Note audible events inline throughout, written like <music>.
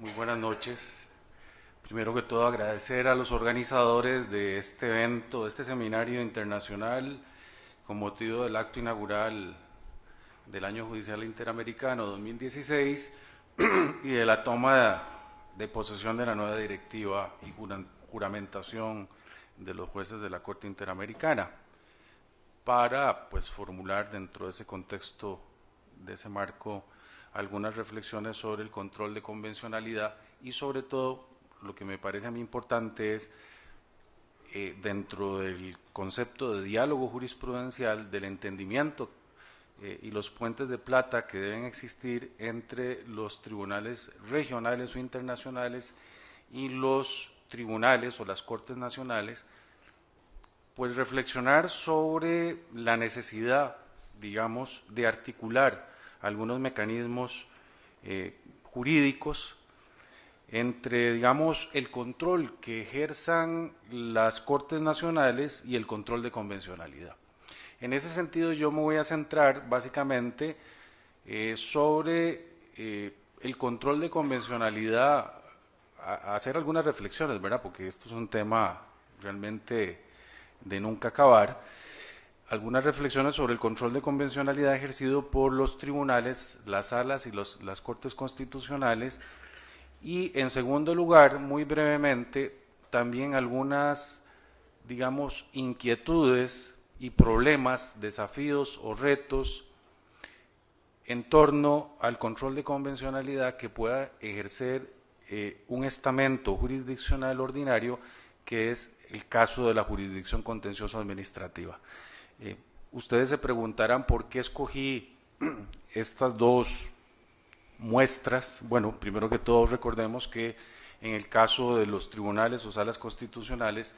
Muy buenas noches. Primero que todo agradecer a los organizadores de este evento, de este seminario internacional con motivo del acto inaugural del año judicial interamericano 2016 <clears throat> y de la toma de posesión de la nueva directiva y juramentación de los jueces de la Corte Interamericana para pues formular dentro de ese contexto, de ese marco algunas reflexiones sobre el control de convencionalidad y sobre todo lo que me parece a mí importante es eh, dentro del concepto de diálogo jurisprudencial, del entendimiento eh, y los puentes de plata que deben existir entre los tribunales regionales o internacionales y los tribunales o las cortes nacionales, pues reflexionar sobre la necesidad, digamos, de articular algunos mecanismos eh, jurídicos entre, digamos, el control que ejercen las Cortes Nacionales y el control de convencionalidad. En ese sentido, yo me voy a centrar básicamente eh, sobre eh, el control de convencionalidad, a hacer algunas reflexiones, ¿verdad? Porque esto es un tema realmente de nunca acabar algunas reflexiones sobre el control de convencionalidad ejercido por los tribunales, las salas y las cortes constitucionales. Y en segundo lugar, muy brevemente, también algunas, digamos, inquietudes y problemas, desafíos o retos en torno al control de convencionalidad que pueda ejercer eh, un estamento jurisdiccional ordinario, que es el caso de la jurisdicción contencioso administrativa. Eh, ustedes se preguntarán por qué escogí <clears throat> estas dos muestras. Bueno, primero que todo recordemos que en el caso de los tribunales o salas constitucionales,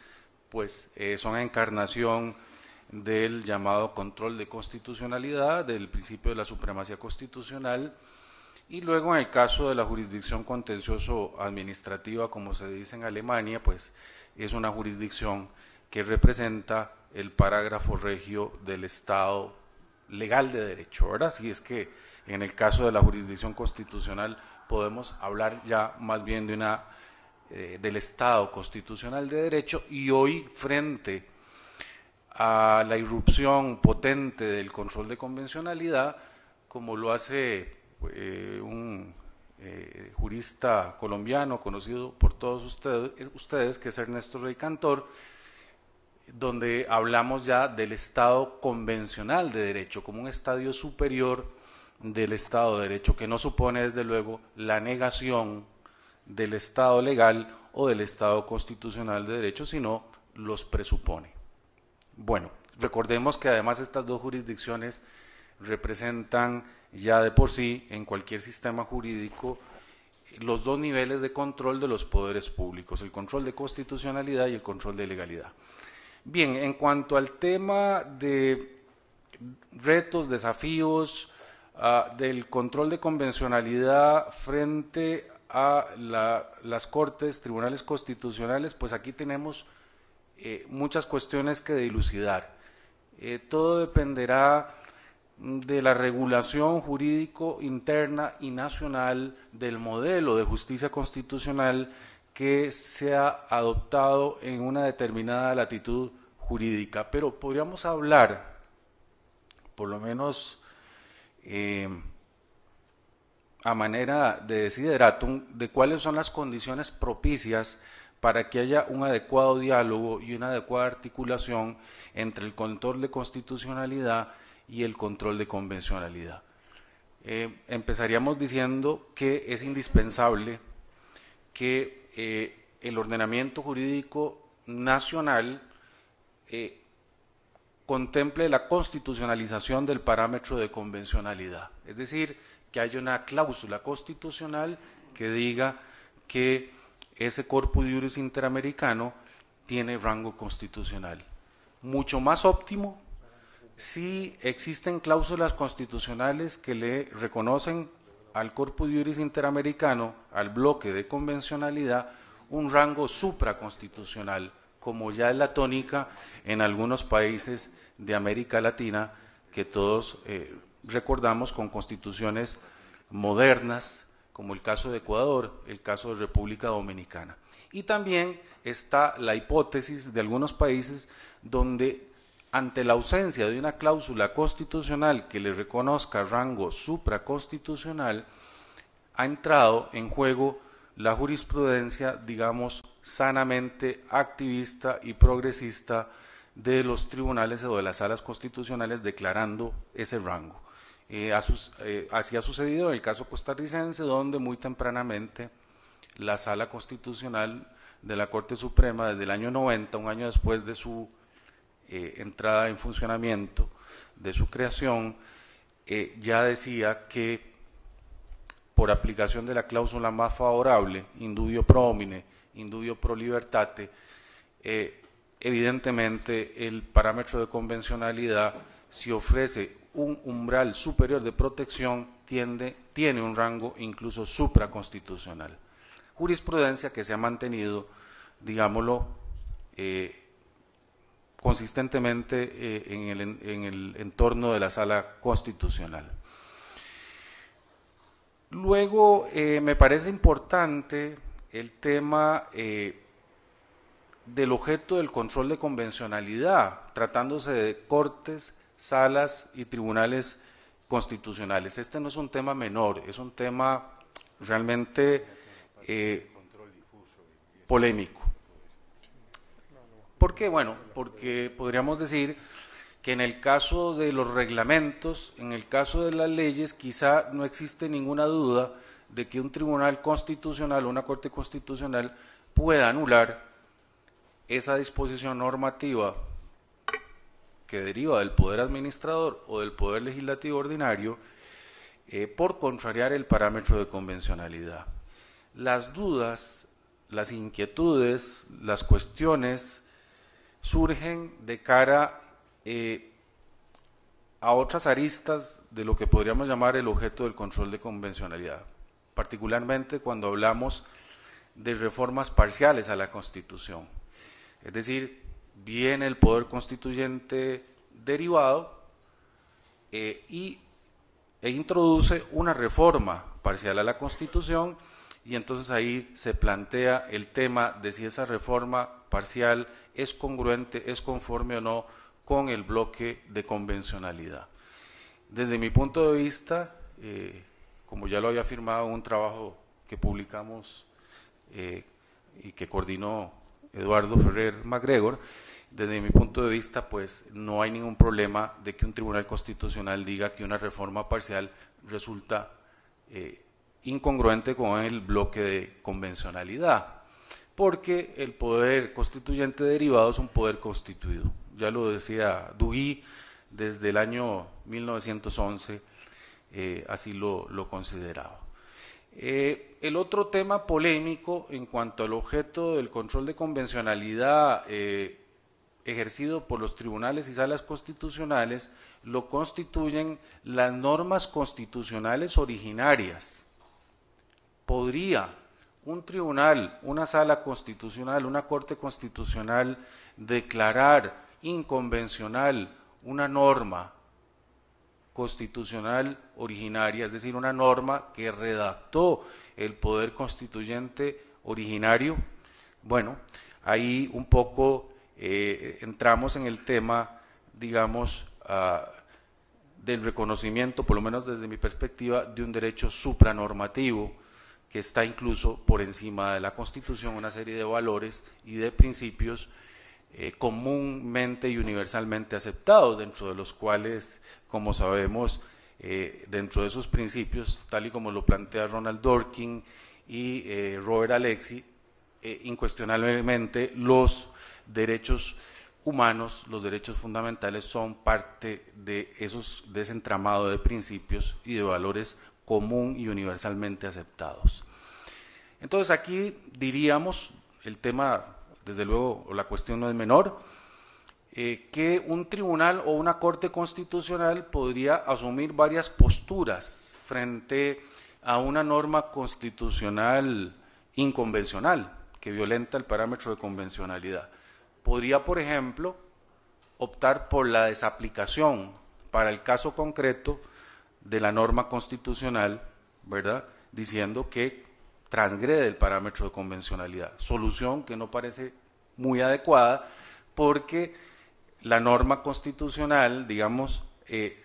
pues eh, son encarnación del llamado control de constitucionalidad, del principio de la supremacía constitucional, y luego en el caso de la jurisdicción contencioso administrativa, como se dice en Alemania, pues es una jurisdicción que representa el parágrafo regio del Estado legal de derecho, Ahora, Si es que en el caso de la jurisdicción constitucional podemos hablar ya más bien de una eh, del Estado constitucional de derecho y hoy frente a la irrupción potente del control de convencionalidad, como lo hace eh, un eh, jurista colombiano conocido por todos ustedes, ustedes, que es Ernesto Rey Cantor, donde hablamos ya del Estado convencional de derecho, como un estadio superior del Estado de derecho, que no supone desde luego la negación del Estado legal o del Estado constitucional de derecho, sino los presupone. Bueno, recordemos que además estas dos jurisdicciones representan ya de por sí en cualquier sistema jurídico los dos niveles de control de los poderes públicos, el control de constitucionalidad y el control de legalidad. Bien, en cuanto al tema de retos, desafíos, ah, del control de convencionalidad frente a las cortes, tribunales constitucionales, pues aquí tenemos eh, muchas cuestiones que dilucidar. Eh, todo dependerá de la regulación jurídico interna y nacional del modelo de justicia constitucional que se ha adoptado en una determinada latitud jurídica, pero podríamos hablar, por lo menos eh, a manera de desideratum, de cuáles son las condiciones propicias para que haya un adecuado diálogo y una adecuada articulación entre el control de constitucionalidad y el control de convencionalidad. Eh, empezaríamos diciendo que es indispensable que eh, el ordenamiento jurídico nacional eh, contemple la constitucionalización del parámetro de convencionalidad. Es decir, que haya una cláusula constitucional que diga que ese corpus juris interamericano tiene rango constitucional. Mucho más óptimo si existen cláusulas constitucionales que le reconocen al corpus juris interamericano, al bloque de convencionalidad, un rango supraconstitucional, como ya es la tónica en algunos países de América Latina, que todos eh, recordamos con constituciones modernas, como el caso de Ecuador, el caso de República Dominicana. Y también está la hipótesis de algunos países donde ante la ausencia de una cláusula constitucional que le reconozca rango supraconstitucional, ha entrado en juego la jurisprudencia, digamos, sanamente activista y progresista de los tribunales o de las salas constitucionales declarando ese rango. Eh, eh, así ha sucedido en el caso costarricense, donde muy tempranamente la sala constitucional de la Corte Suprema, desde el año 90, un año después de su eh, entrada en funcionamiento de su creación, eh, ya decía que por aplicación de la cláusula más favorable, indubio pro homine, indubio pro libertate, eh, evidentemente el parámetro de convencionalidad, si ofrece un umbral superior de protección, tiende, tiene un rango incluso supraconstitucional. Jurisprudencia que se ha mantenido, digámoslo, consistentemente eh, en, el, entorno de la sala constitucional. Luego, eh, me parece importante el tema eh, del objeto del control de convencionalidad, tratándose de cortes, salas y tribunales constitucionales. Este no es un tema menor, es un tema realmente polémico. ¿Por qué? Bueno, porque podríamos decir que en el caso de los reglamentos, en el caso de las leyes, quizá no existe ninguna duda de que un tribunal constitucional o una corte constitucional pueda anular esa disposición normativa que deriva del poder administrador o del poder legislativo ordinario eh, por contrariar el parámetro de convencionalidad. Las dudas, las inquietudes, las cuestiones surgen de cara eh, a otras aristas de lo que podríamos llamar el objeto del control de convencionalidad, particularmente cuando hablamos de reformas parciales a la Constitución. Es decir, viene el poder constituyente derivado eh, y, e introduce una reforma parcial a la Constitución y entonces ahí se plantea el tema de si esa reforma parcial es congruente, es conforme o no con el bloque de convencionalidad. Desde mi punto de vista, eh, como ya lo había afirmado en un trabajo que publicamos eh, y que coordinó Eduardo Ferrer MacGregor, desde mi punto de vista, pues no hay ningún problema de que un tribunal constitucional diga que una reforma parcial resulta eh, incongruente con el bloque de convencionalidad, porque el poder constituyente derivado es un poder constituido. Ya lo decía Dugui desde el año 1911, eh, así lo, consideraba. Eh, el otro tema polémico en cuanto al objeto del control de convencionalidad eh, ejercido por los tribunales y salas constitucionales lo constituyen las normas constitucionales originarias podría un tribunal, una sala constitucional, una corte constitucional declarar inconvencional una norma constitucional originaria, es decir, una norma que redactó el poder constituyente originario. Bueno, ahí un poco eh, entramos en el tema, digamos, ah, del reconocimiento, por lo menos desde mi perspectiva, de un derecho supranormativo que está incluso por encima de la Constitución una serie de valores y de principios eh, comúnmente y universalmente aceptados, dentro de los cuales, como sabemos, eh, dentro de esos principios, tal y como lo plantea Ronald Dorkin y eh, Robert Alexi, incuestionablemente los derechos humanos, los derechos fundamentales son parte de, esos, de ese entramado de principios y de valores común y universalmente aceptados. Entonces aquí diríamos, el tema, desde luego, la cuestión no es menor, eh, que un tribunal o una corte constitucional podría asumir varias posturas frente a una norma constitucional inconvencional que violenta el parámetro de convencionalidad. Podría, por ejemplo, optar por la desaplicación para el caso concreto de la norma constitucional, ¿verdad? Diciendo que transgrede el parámetro de convencionalidad. Solución que no parece muy adecuada porque la norma constitucional, digamos, eh,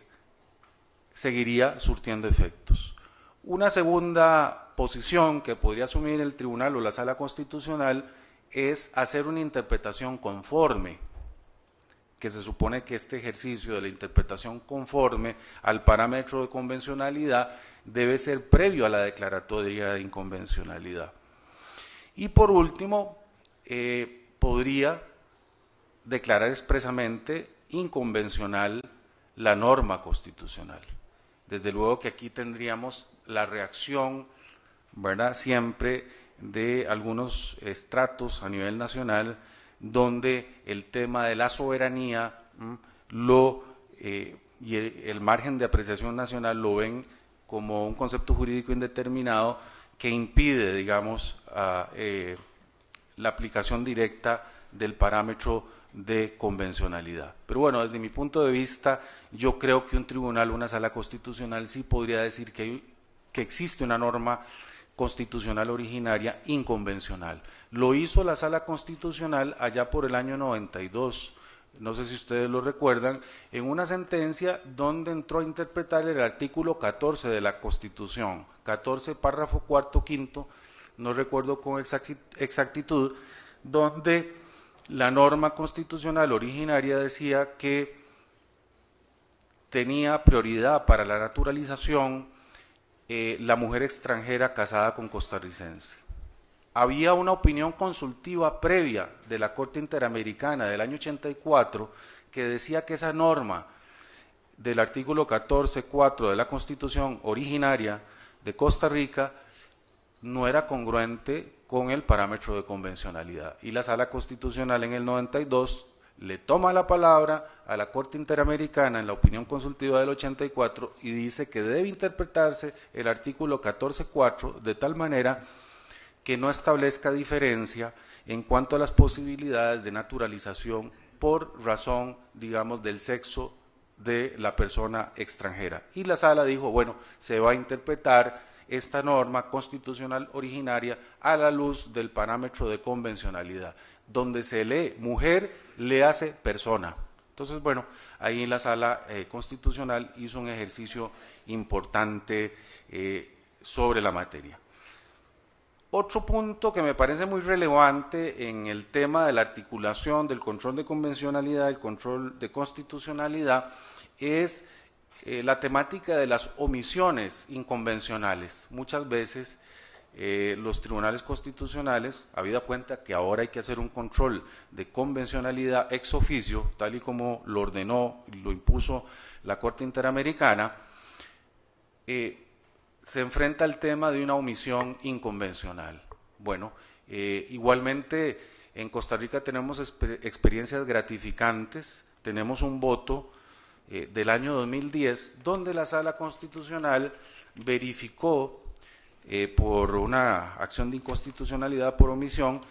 seguiría surtiendo efectos. Una segunda posición que podría asumir el tribunal o la sala constitucional es hacer una interpretación conforme que se supone que este ejercicio de la interpretación conforme al parámetro de convencionalidad debe ser previo a la declaratoria de inconvencionalidad. Y por último, eh, podría declarar expresamente inconvencional la norma constitucional. Desde luego que aquí tendríamos la reacción, ¿verdad? Siempre de algunos estratos a nivel nacional donde el tema de la soberanía eh, y el, margen de apreciación nacional lo ven como un concepto jurídico indeterminado que impide, digamos, eh, la aplicación directa del parámetro de convencionalidad. Pero bueno, desde mi punto de vista, yo creo que un tribunal, una sala constitucional, sí podría decir que, que existe una norma constitucional originaria inconvencional. Lo hizo la sala constitucional allá por el año 92 no sé si ustedes lo recuerdan, en una sentencia donde entró a interpretar el artículo 14 de la Constitución, 14 párrafo cuarto quinto, no recuerdo con exactitud, donde la norma constitucional originaria decía que tenía prioridad para la naturalización eh, la mujer extranjera casada con costarricense. Había una opinión consultiva previa de la Corte Interamericana del año 84 que decía que esa norma del artículo 14.4 de la Constitución originaria de Costa Rica no era congruente con el parámetro de convencionalidad. Y la Sala Constitucional en el 92 le toma la palabra a la Corte Interamericana en la opinión consultiva del 84 y dice que debe interpretarse el artículo 14.4 de tal manera que no establezca diferencia en cuanto a las posibilidades de naturalización por razón, digamos, del sexo de la persona extranjera. Y la sala dijo, bueno, se va a interpretar esta norma constitucional originaria a la luz del parámetro de convencionalidad, donde se lee mujer le hace persona. Entonces, bueno, ahí en la sala eh, constitucional hizo un ejercicio importante eh, sobre la materia. Otro punto que me parece muy relevante en el tema de la articulación del control de convencionalidad, el control de constitucionalidad, es eh, la temática de las omisiones inconvencionales. Muchas veces eh, los tribunales constitucionales, habida cuenta que ahora hay que hacer un control de convencionalidad ex oficio, tal y como lo ordenó, lo impuso la Corte Interamericana, eh, se enfrenta al tema de una omisión inconvencional. Bueno, eh, igualmente en Costa Rica tenemos experiencias gratificantes, tenemos un voto del año 2010 donde la Sala Constitucional verificó eh, por una acción de inconstitucionalidad por omisión,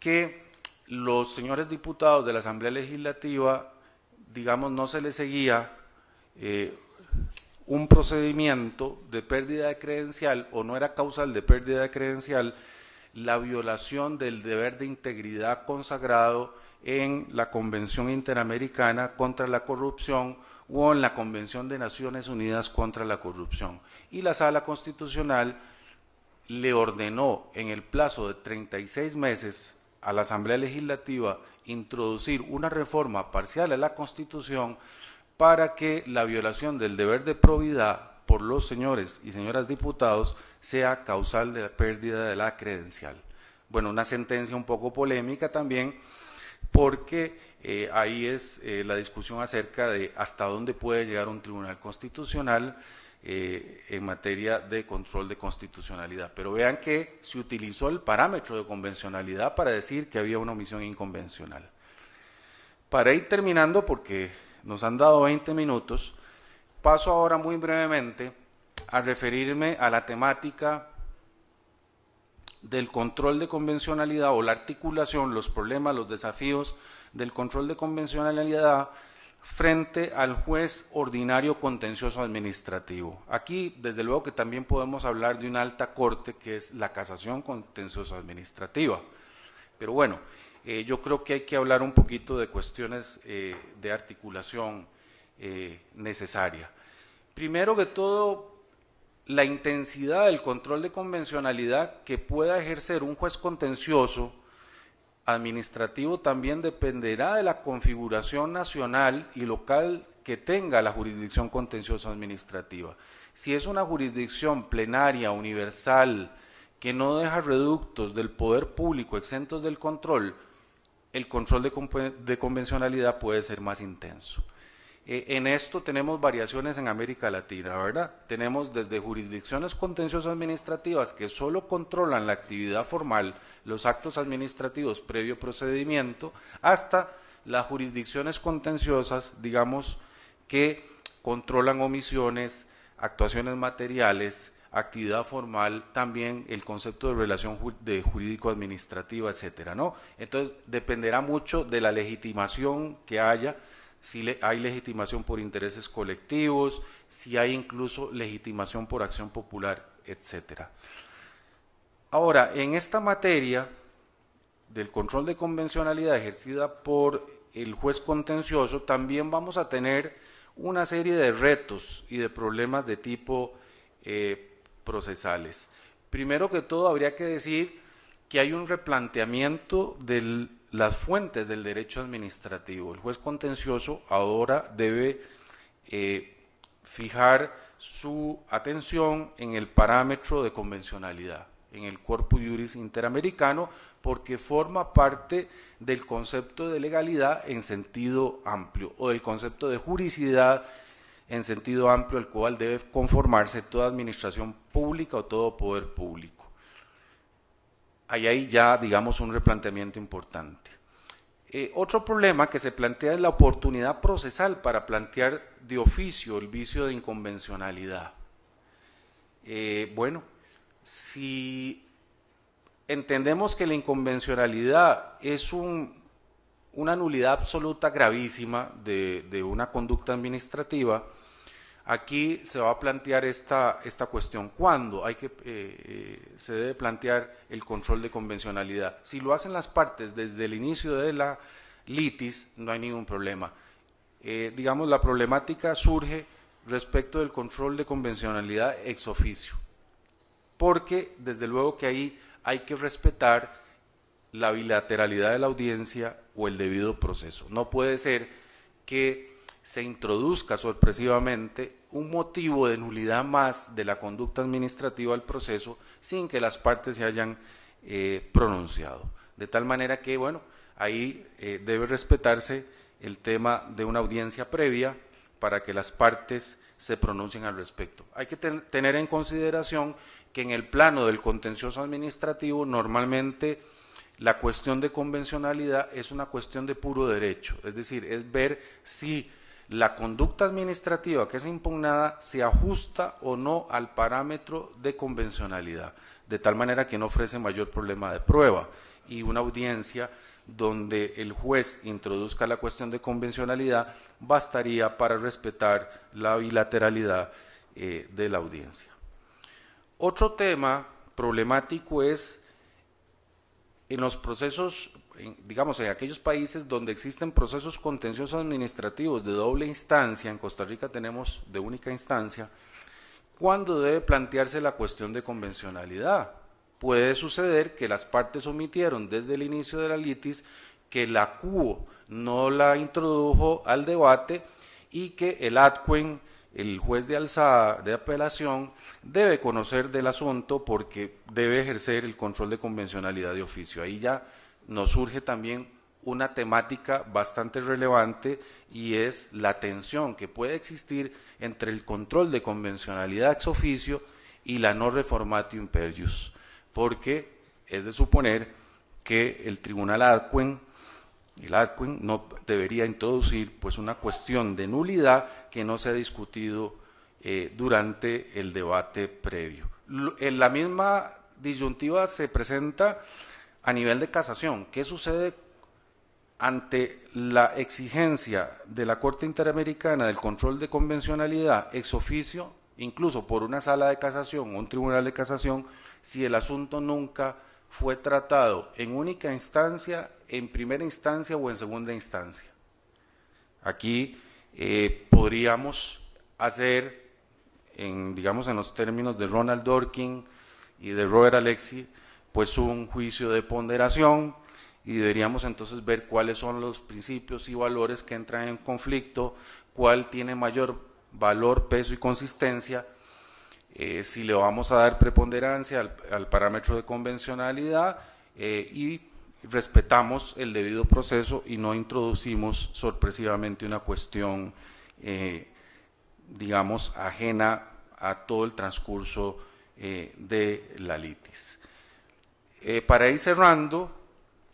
que los señores diputados de la Asamblea Legislativa, digamos, no se les seguía eh, un procedimiento de pérdida de credencial o no era causal de pérdida de credencial la violación del deber de integridad consagrado en la Convención Interamericana contra la Corrupción o en la Convención de Naciones Unidas contra la Corrupción. Y la Sala Constitucional le ordenó en el plazo de 36 meses a la Asamblea Legislativa introducir una reforma parcial a la Constitución para que la violación del deber de probidad por los señores y señoras diputados sea causal de la pérdida de la credencial. Bueno, una sentencia un poco polémica también, porque eh, ahí es eh, la discusión acerca de hasta dónde puede llegar un tribunal constitucional eh, en materia de control de constitucionalidad. Pero vean que se utilizó el parámetro de convencionalidad para decir que había una omisión inconvencional. Para ir terminando, porque nos han dado 20 minutos, paso ahora muy brevemente a referirme a la temática del control de convencionalidad o la articulación, los problemas, los desafíos del control de convencionalidad frente al juez ordinario contencioso administrativo. Aquí, desde luego que también podemos hablar de una alta corte que es la casación contencioso administrativa. Pero bueno, eh, yo creo que hay que hablar un poquito de cuestiones eh, de articulación eh, necesaria. Primero que todo, la intensidad del control de convencionalidad que pueda ejercer un juez contencioso administrativo también dependerá de la configuración nacional y local que tenga la jurisdicción contenciosa administrativa. Si es una jurisdicción plenaria, universal, que no deja reductos del poder público exentos del control, el control de convencionalidad puede ser más intenso. Eh, en esto tenemos variaciones en América Latina, ¿verdad? Tenemos desde jurisdicciones contenciosas administrativas que solo controlan la actividad formal, los actos administrativos previo procedimiento, hasta las jurisdicciones contenciosas, digamos, que controlan omisiones, actuaciones materiales, actividad formal, también el concepto de relación de jurídico-administrativa, etcétera, ¿no? Entonces, dependerá mucho de la legitimación que haya si hay legitimación por intereses colectivos, si hay incluso legitimación por acción popular, etc. Ahora, en esta materia del control de convencionalidad ejercida por el juez contencioso, también vamos a tener una serie de retos y de problemas de tipo eh, procesales. Primero que todo, habría que decir que hay un replanteamiento del las fuentes del derecho administrativo. El juez contencioso ahora debe eh, fijar su atención en el parámetro de convencionalidad, en el corpus juris interamericano, porque forma parte del concepto de legalidad en sentido amplio o del concepto de juricidad en sentido amplio al cual debe conformarse toda administración pública o todo poder público ahí hay ya, digamos, un replanteamiento importante. Eh, otro problema que se plantea es la oportunidad procesal para plantear de oficio el vicio de inconvencionalidad. Eh, bueno, si entendemos que la inconvencionalidad es una nulidad absoluta gravísima de una conducta administrativa, Aquí se va a plantear esta, esta cuestión. ¿Cuándo hay que, eh, eh, se debe plantear el control de convencionalidad? Si lo hacen las partes desde el inicio de la litis, no hay ningún problema. Eh, digamos, la problemática surge respecto del control de convencionalidad ex oficio, porque desde luego que ahí hay que respetar la bilateralidad de la audiencia o el debido proceso. No puede ser que se introduzca sorpresivamente un motivo de nulidad más de la conducta administrativa al proceso sin que las partes se hayan eh, pronunciado. De tal manera que, bueno, ahí eh, debe respetarse el tema de una audiencia previa para que las partes se pronuncien al respecto. Hay que tener en consideración que en el plano del contencioso administrativo normalmente la cuestión de convencionalidad es una cuestión de puro derecho, es decir, es ver si la conducta administrativa que es impugnada se ajusta o no al parámetro de convencionalidad, de tal manera que no ofrece mayor problema de prueba y una audiencia donde el juez introduzca la cuestión de convencionalidad bastaría para respetar la bilateralidad eh, de la audiencia. Otro tema problemático es en los procesos digamos, en aquellos países donde existen procesos contenciosos administrativos de doble instancia, en Costa Rica tenemos de única instancia, cuando debe plantearse la cuestión de convencionalidad. Puede suceder que las partes omitieron desde el inicio de la litis que la CUO no la introdujo al debate y que el ADCUEN, el juez de alzada de apelación, debe conocer del asunto porque debe ejercer el control de convencionalidad de oficio. Ahí ya nos surge también una temática bastante relevante y es la tensión que puede existir entre el control de convencionalidad ex oficio y la no reformatio imperius, porque es de suponer que el tribunal adquen, el no debería introducir pues una cuestión de nulidad que no se ha discutido eh, durante el debate previo. En la misma disyuntiva se presenta a nivel de casación, ¿qué sucede ante la exigencia de la Corte Interamericana del control de convencionalidad ex oficio, incluso por una sala de casación o un tribunal de casación, si el asunto nunca fue tratado en única instancia, en primera instancia o en segunda instancia? Aquí eh, podríamos hacer, en, digamos en los términos de Ronald Dorkin y de Robert Alexi, pues un juicio de ponderación y deberíamos entonces ver cuáles son los principios y valores que entran en conflicto, cuál tiene mayor valor, peso y consistencia, eh, si le vamos a dar preponderancia al, parámetro de convencionalidad eh, y respetamos el debido proceso y no introducimos sorpresivamente una cuestión, eh, digamos, ajena a todo el transcurso de la litis. Eh, para ir cerrando,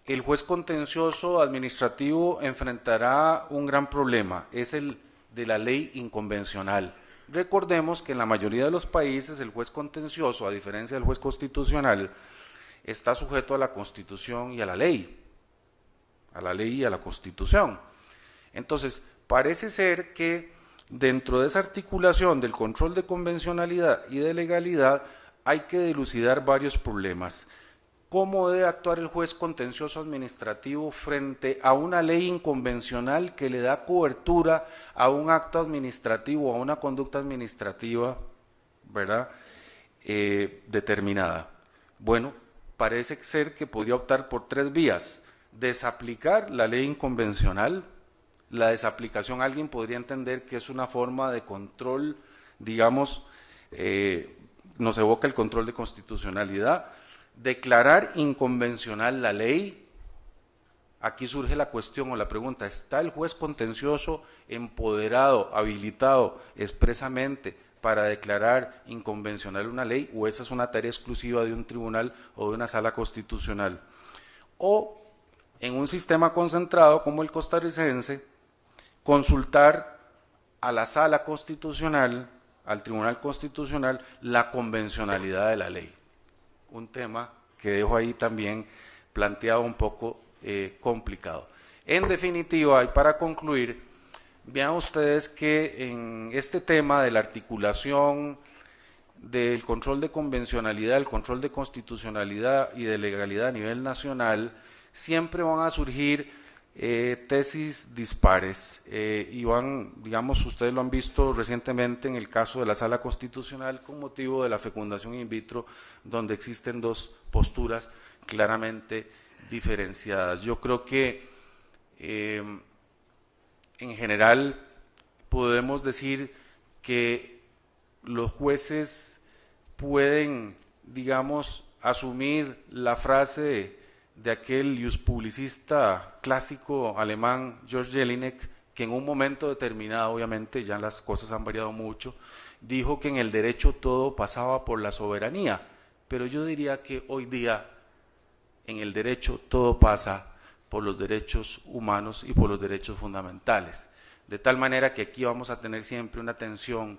el juez contencioso administrativo enfrentará un gran problema, es el de la ley inconvencional. Recordemos que en la mayoría de los países el juez contencioso, a diferencia del juez constitucional, está sujeto a la constitución y a la ley, a la ley y a la constitución. Entonces, parece ser que dentro de esa articulación del control de convencionalidad y de legalidad hay que dilucidar varios problemas. ¿Cómo debe actuar el juez contencioso administrativo frente a una ley inconvencional que le da cobertura a un acto administrativo, a una conducta administrativa, ¿verdad? Eh, determinada. Bueno, parece ser que podría optar por tres vías. Desaplicar la ley inconvencional. La desaplicación, alguien podría entender que es una forma de control, digamos, eh, nos evoca el control de constitucionalidad declarar inconvencional la ley, aquí surge la cuestión o la pregunta, ¿está el juez contencioso empoderado, habilitado expresamente para declarar inconvencional una ley o esa es una tarea exclusiva de un tribunal o de una sala constitucional? O en un sistema concentrado como el costarricense, consultar a la sala constitucional, al Tribunal Constitucional, la convencionalidad de la ley un tema que dejo ahí también planteado un poco eh, complicado. En definitiva, y para concluir, vean ustedes que en este tema de la articulación, del control de convencionalidad, el control de constitucionalidad y de legalidad a nivel nacional, siempre van a surgir eh, tesis dispares y eh, van, digamos, ustedes lo han visto recientemente en el caso de la sala constitucional con motivo de la fecundación in vitro, donde existen dos posturas claramente diferenciadas. Yo creo que eh, en general podemos decir que los jueces pueden, digamos, asumir la frase de aquel publicista clásico alemán, George Jelinek, que en un momento determinado, obviamente ya las cosas han variado mucho, dijo que en el derecho todo pasaba por la soberanía, pero yo diría que hoy día en el derecho todo pasa por los derechos humanos y por los derechos fundamentales. De tal manera que aquí vamos a tener siempre una tensión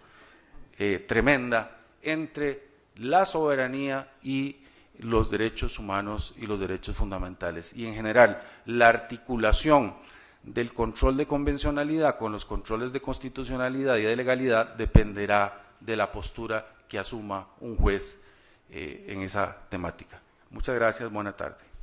eh, tremenda entre la soberanía y los derechos humanos y los derechos fundamentales. Y en general, la articulación del control de convencionalidad con los controles de constitucionalidad y de legalidad dependerá de la postura que asuma un juez eh, en esa temática. Muchas gracias, buena tarde.